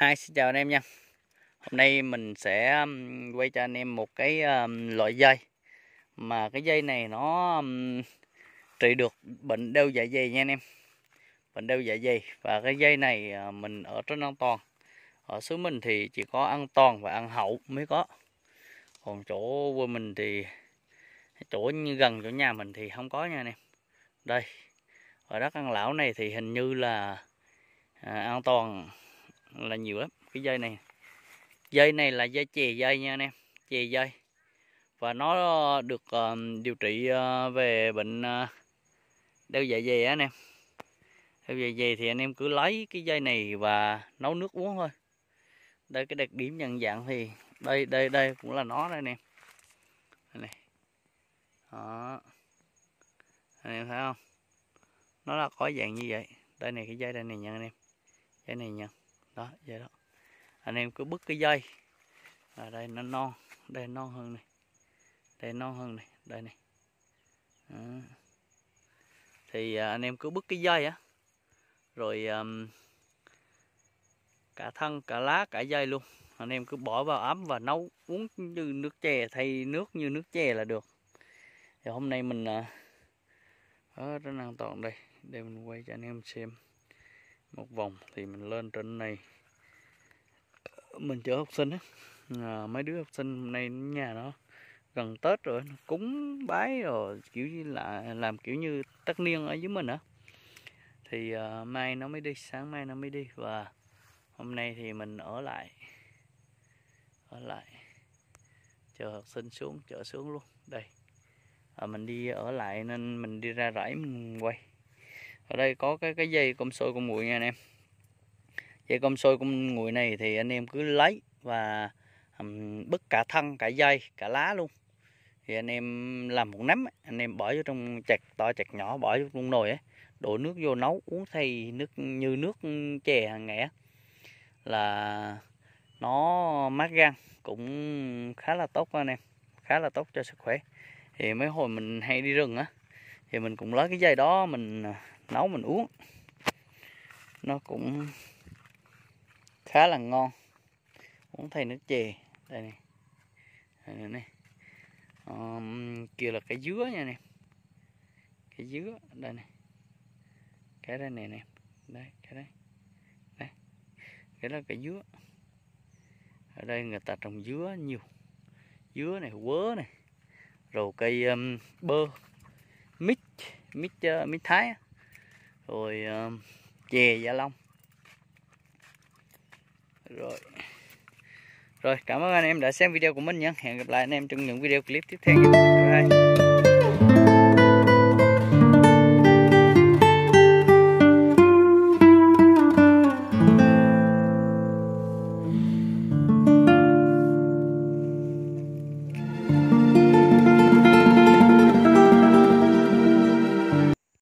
Hi, xin chào anh em nha Hôm nay mình sẽ quay cho anh em một cái loại dây Mà cái dây này nó trị được bệnh đau dạ dày nha anh em Bệnh đau dạ dày Và cái dây này à, mình ở trên an toàn Ở xứ mình thì chỉ có ăn toàn và ăn hậu mới có Còn chỗ quê mình thì Chỗ gần chỗ nhà mình thì không có nha anh em Đây Ở đất ăn lão này thì hình như là À, an toàn là nhiều lắm cái dây này dây này là dây chè dây nha anh em chè dây và nó được uh, điều trị uh, về bệnh uh, đau dạ dày anh em đau dạ dày thì anh em cứ lấy cái dây này và nấu nước uống thôi đây cái đặc điểm nhận dạng thì đây đây đây cũng là nó đây anh em này đó anh em thấy không nó là có dạng như vậy đây này cái dây đây này nha anh em cái này nha đó vậy đó anh em cứ bứt cái dây à, đây nó non đây non hơn này đây non hơn này đây này à. thì à, anh em cứ bứt cái dây á rồi um, cả thân cả lá cả dây luôn anh em cứ bỏ vào ấm và nấu uống như nước chè thay nước như nước chè là được thì hôm nay mình à, ở trên an toàn đây để mình quay cho anh em xem một vòng thì mình lên trên này mình chở học sinh á à, mấy đứa học sinh hôm nay nhà nó gần tết rồi nó cúng bái rồi kiểu như là làm kiểu như tất niên ở dưới mình á thì uh, mai nó mới đi sáng mai nó mới đi và hôm nay thì mình ở lại ở lại chờ học sinh xuống chở xuống luôn đây à, mình đi ở lại nên mình đi ra rải mình quay ở đây có cái cái dây công sôi con muỗi nha anh em dây công sôi con muỗi này thì anh em cứ lấy và um, bứt cả thân cả dây cả lá luôn thì anh em làm một nắm anh em bỏ vô trong chặt to chặt nhỏ bỏ vô trong nồi ấy đổ nước vô nấu uống thay nước như nước chè hàng nghệ là nó mát gan cũng khá là tốt anh em khá là tốt cho sức khỏe thì mấy hồi mình hay đi rừng á thì mình cũng lấy cái dây đó mình nấu mình uống nó cũng khá là ngon uống thay nước chè đây này đây này, này. Um, kia là cái dứa nha nè cái dứa đây này cái đây này nè đây cái đây đây cái đó cái dứa ở đây người ta trồng dứa nhiều dứa này quế này rồi cây um, bơ mít mít uh, mít thái rồi uh, chè Gia dạ Long rồi rồi cảm ơn anh em đã xem video của mình nhé hẹn gặp lại anh em trong những video clip tiếp theo nhé. Bye.